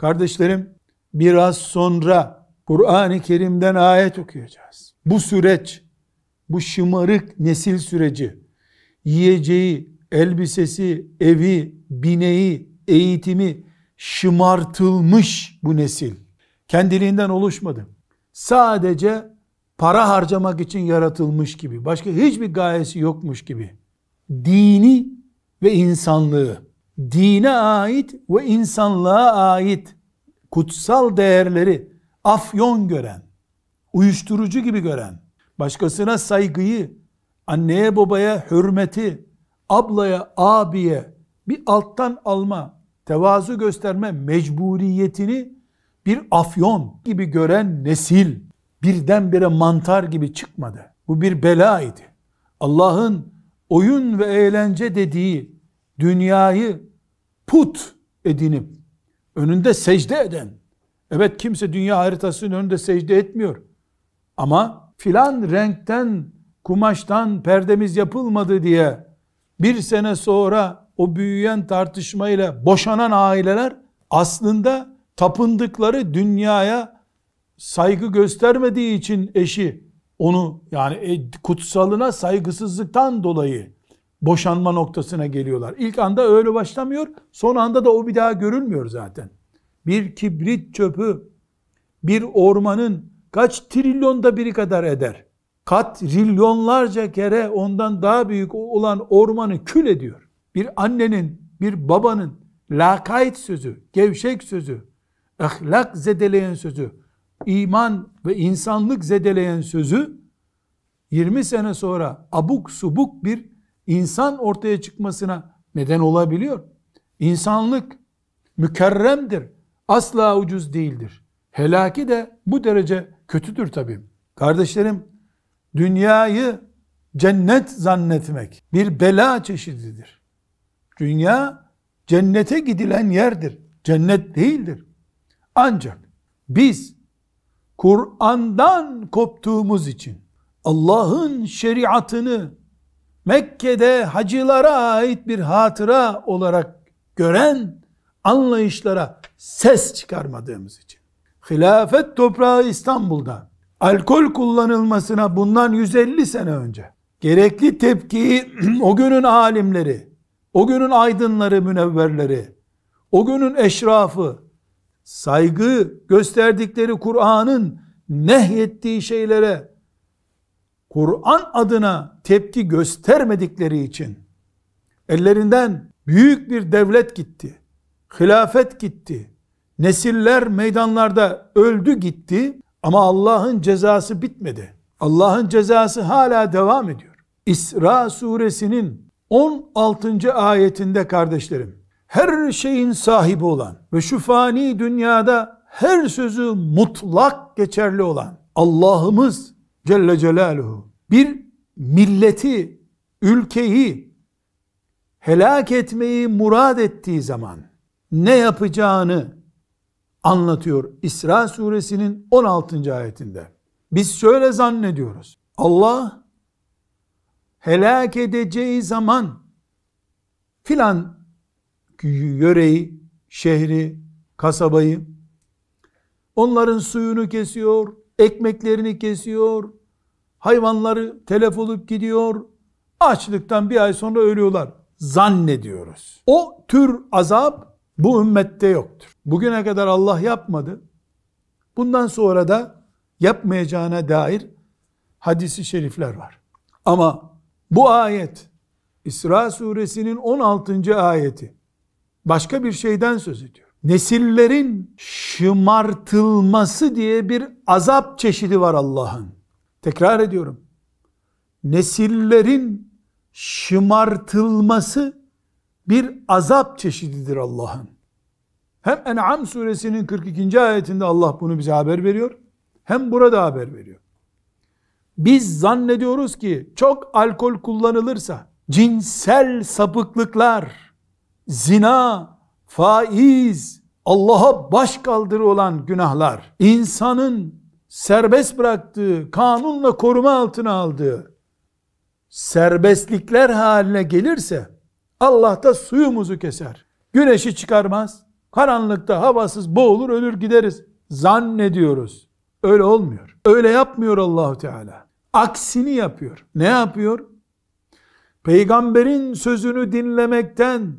Kardeşlerim biraz sonra Kur'an-ı Kerim'den ayet okuyacağız. Bu süreç, bu şımarık nesil süreci, yiyeceği, elbisesi, evi, bineği, eğitimi şımartılmış bu nesil. Kendiliğinden oluşmadı. Sadece para harcamak için yaratılmış gibi, başka hiçbir gayesi yokmuş gibi dini ve insanlığı dine ait ve insanlığa ait kutsal değerleri afyon gören, uyuşturucu gibi gören, başkasına saygıyı, anneye babaya hürmeti, ablaya, abiye bir alttan alma, tevazu gösterme mecburiyetini bir afyon gibi gören nesil birdenbire mantar gibi çıkmadı. Bu bir belaydı. Allah'ın oyun ve eğlence dediği dünyayı put edinip önünde secde eden, evet kimse dünya haritasının önünde secde etmiyor ama filan renkten, kumaştan perdemiz yapılmadı diye bir sene sonra o büyüyen tartışmayla boşanan aileler aslında tapındıkları dünyaya saygı göstermediği için eşi onu yani e, kutsalına saygısızlıktan dolayı boşanma noktasına geliyorlar. İlk anda öyle başlamıyor. Son anda da o bir daha görülmüyor zaten. Bir kibrit çöpü bir ormanın kaç trilyonda biri kadar eder. kat trilyonlarca kere ondan daha büyük olan ormanı kül ediyor. Bir annenin, bir babanın lakayt sözü, gevşek sözü, ahlak zedeleyen sözü, iman ve insanlık zedeleyen sözü 20 sene sonra abuk subuk bir insan ortaya çıkmasına neden olabiliyor. İnsanlık mükerremdir. Asla ucuz değildir. Helaki de bu derece kötüdür tabi. Kardeşlerim, dünyayı cennet zannetmek bir bela çeşididir. Dünya cennete gidilen yerdir. Cennet değildir. Ancak biz Kur'an'dan koptuğumuz için Allah'ın şeriatını Mekke'de hacılara ait bir hatıra olarak gören anlayışlara ses çıkarmadığımız için. Hilafet toprağı İstanbul'da alkol kullanılmasına bundan 150 sene önce gerekli tepkiyi o günün alimleri, o günün aydınları, münevverleri, o günün eşrafı, saygı gösterdikleri Kur'an'ın nehyettiği şeylere Kur'an adına tepki göstermedikleri için ellerinden büyük bir devlet gitti. Hilafet gitti. Nesiller meydanlarda öldü gitti ama Allah'ın cezası bitmedi. Allah'ın cezası hala devam ediyor. İsra suresinin 16. ayetinde kardeşlerim, her şeyin sahibi olan ve şu fani dünyada her sözü mutlak geçerli olan Allah'ımız Celle Celaluhu bir milleti, ülkeyi helak etmeyi murad ettiği zaman ne yapacağını anlatıyor İsra suresinin 16. ayetinde. Biz şöyle zannediyoruz. Allah helak edeceği zaman filan yöreyi, şehri, kasabayı onların suyunu kesiyor, ekmeklerini kesiyor, hayvanları telef olup gidiyor, açlıktan bir ay sonra ölüyorlar zannediyoruz. O tür azap bu ümmette yoktur. Bugüne kadar Allah yapmadı. Bundan sonra da yapmayacağına dair hadisi şerifler var. Ama bu ayet İsra suresinin 16. ayeti başka bir şeyden söz ediyor nesillerin şımartılması diye bir azap çeşidi var Allah'ın. Tekrar ediyorum. Nesillerin şımartılması bir azap çeşididir Allah'ın. Hem En'am suresinin 42. ayetinde Allah bunu bize haber veriyor. Hem burada haber veriyor. Biz zannediyoruz ki çok alkol kullanılırsa, cinsel sapıklıklar, zina, faiz, Allah'a baş kaldırı olan günahlar, insanın serbest bıraktığı, kanunla koruma altına aldığı serbestlikler haline gelirse Allah da suyumuzu keser. Güneşi çıkarmaz. Karanlıkta havasız boğulur ölür gideriz. Zannediyoruz. Öyle olmuyor. Öyle yapmıyor Allahu Teala. Aksini yapıyor. Ne yapıyor? Peygamberin sözünü dinlemekten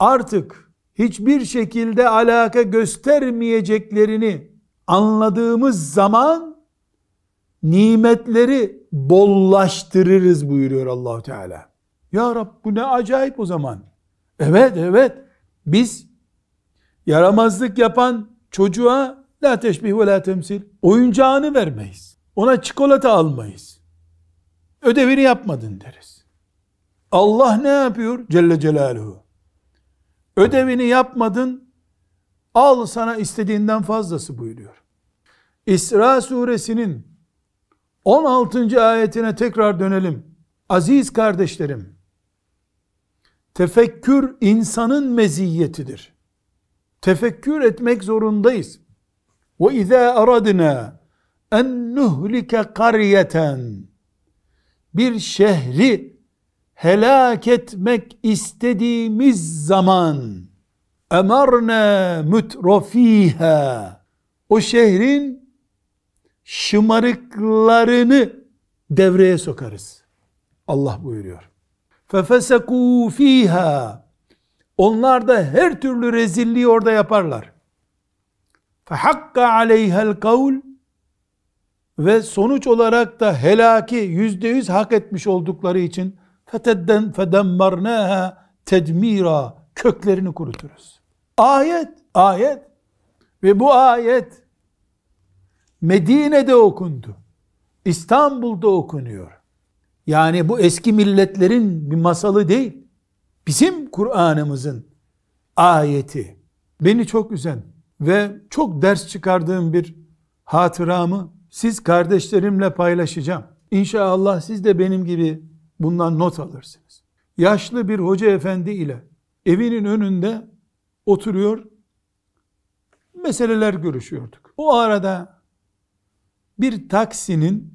artık hiçbir şekilde alaka göstermeyeceklerini anladığımız zaman nimetleri bollaştırırız buyuruyor Allah Teala. Ya Rab bu ne acayip o zaman. Evet evet biz yaramazlık yapan çocuğa la teşbih ve la temsil oyuncağını vermeyiz. Ona çikolata almayız. Ödevini yapmadın deriz. Allah ne yapıyor? Celle Celaluhu. Ödevini yapmadın, al sana istediğinden fazlası buyuruyor. İsra suresinin 16. ayetine tekrar dönelim. Aziz kardeşlerim, tefekkür insanın meziyetidir. Tefekkür etmek zorundayız. وَاِذَا اَرَدْنَا en nuhlike karyeten bir şehri helak etmek istediğimiz zaman emarne mütrofiha o şehrin şımarıklarını devreye sokarız. Allah buyuruyor. Fefeseku fiha onlar da her türlü rezilliği orada yaparlar. Fehakka aleyhel kavl ve sonuç olarak da helaki yüzde yüz hak etmiş oldukları için fetedden fedemmernâhe tedmira köklerini kuruturuz. Ayet, ayet ve bu ayet Medine'de okundu. İstanbul'da okunuyor. Yani bu eski milletlerin bir masalı değil. Bizim Kur'an'ımızın ayeti. Beni çok üzen ve çok ders çıkardığım bir hatıramı siz kardeşlerimle paylaşacağım. İnşallah siz de benim gibi Bundan not alırsınız. Yaşlı bir hoca efendi ile evinin önünde oturuyor, meseleler görüşüyorduk. O arada bir taksinin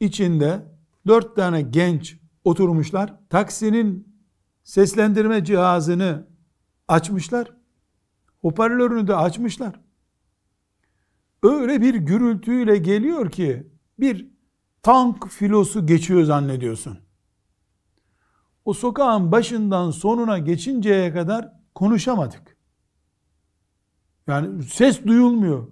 içinde dört tane genç oturmuşlar. Taksinin seslendirme cihazını açmışlar. Hoparlörünü de açmışlar. Öyle bir gürültüyle geliyor ki bir tank filosu geçiyor zannediyorsun o sokağın başından sonuna geçinceye kadar konuşamadık. Yani ses duyulmuyor.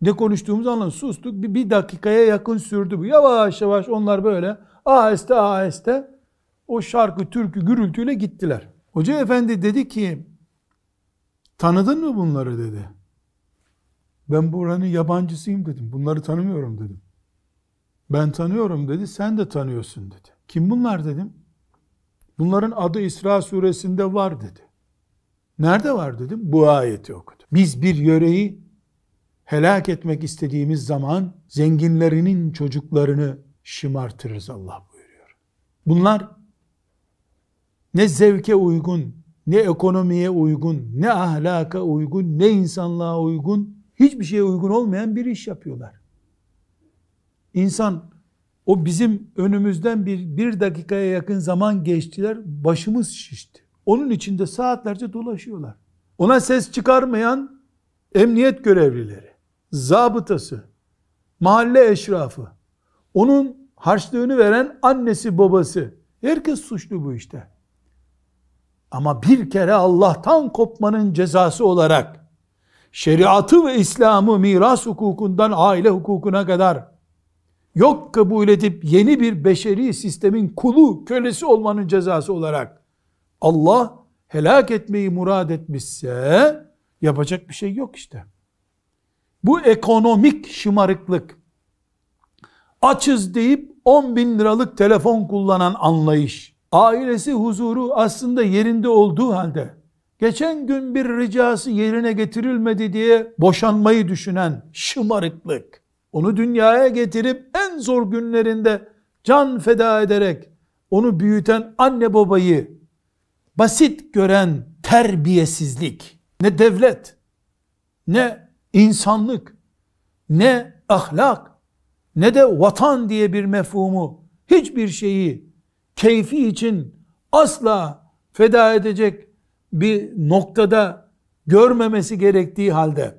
Ne konuştuğumuz anlamadık. Sustuk. Bir, bir dakikaya yakın sürdü bu. Yavaş yavaş onlar böyle aheste aheste o şarkı, türkü, gürültüyle gittiler. Hoca efendi dedi ki tanıdın mı bunları dedi. Ben buranın yabancısıyım dedim. Bunları tanımıyorum dedim. Ben tanıyorum dedi. Sen de tanıyorsun dedi. Kim bunlar dedim. Bunların adı İsra suresinde var dedi. Nerede var dedim? Bu ayeti okudu. Biz bir yöreyi helak etmek istediğimiz zaman zenginlerinin çocuklarını şımartırız Allah buyuruyor. Bunlar ne zevke uygun, ne ekonomiye uygun, ne ahlaka uygun, ne insanlığa uygun, hiçbir şeye uygun olmayan bir iş yapıyorlar. İnsan o bizim önümüzden bir, bir dakikaya yakın zaman geçtiler, başımız şişti. Onun içinde saatlerce dolaşıyorlar. Ona ses çıkarmayan emniyet görevlileri, zabıtası, mahalle eşrafı, onun harçlığını veren annesi babası, herkes suçlu bu işte. Ama bir kere Allah'tan kopmanın cezası olarak şeriatı ve İslam'ı miras hukukundan aile hukukuna kadar yok kabul edip yeni bir beşeri sistemin kulu, kölesi olmanın cezası olarak Allah helak etmeyi murad etmişse yapacak bir şey yok işte. Bu ekonomik şımarıklık, açız deyip 10 bin liralık telefon kullanan anlayış, ailesi huzuru aslında yerinde olduğu halde, geçen gün bir ricası yerine getirilmedi diye boşanmayı düşünen şımarıklık, onu dünyaya getirip en zor günlerinde can feda ederek onu büyüten anne babayı basit gören terbiyesizlik ne devlet ne insanlık ne ahlak ne de vatan diye bir mefhumu hiçbir şeyi keyfi için asla feda edecek bir noktada görmemesi gerektiği halde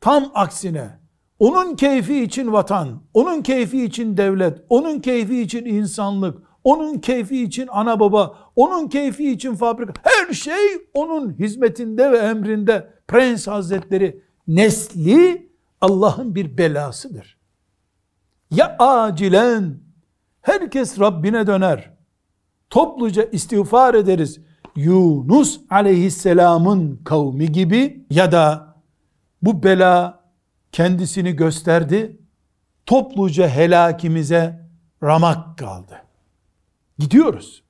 tam aksine onun keyfi için vatan, onun keyfi için devlet, onun keyfi için insanlık, onun keyfi için ana baba, onun keyfi için fabrika. Her şey onun hizmetinde ve emrinde. Prens Hazretleri nesli Allah'ın bir belasıdır. Ya acilen herkes Rabbine döner. Topluca istiğfar ederiz. Yunus aleyhisselamın kavmi gibi ya da bu bela kendisini gösterdi. Topluca helakimize ramak kaldı. Gidiyoruz.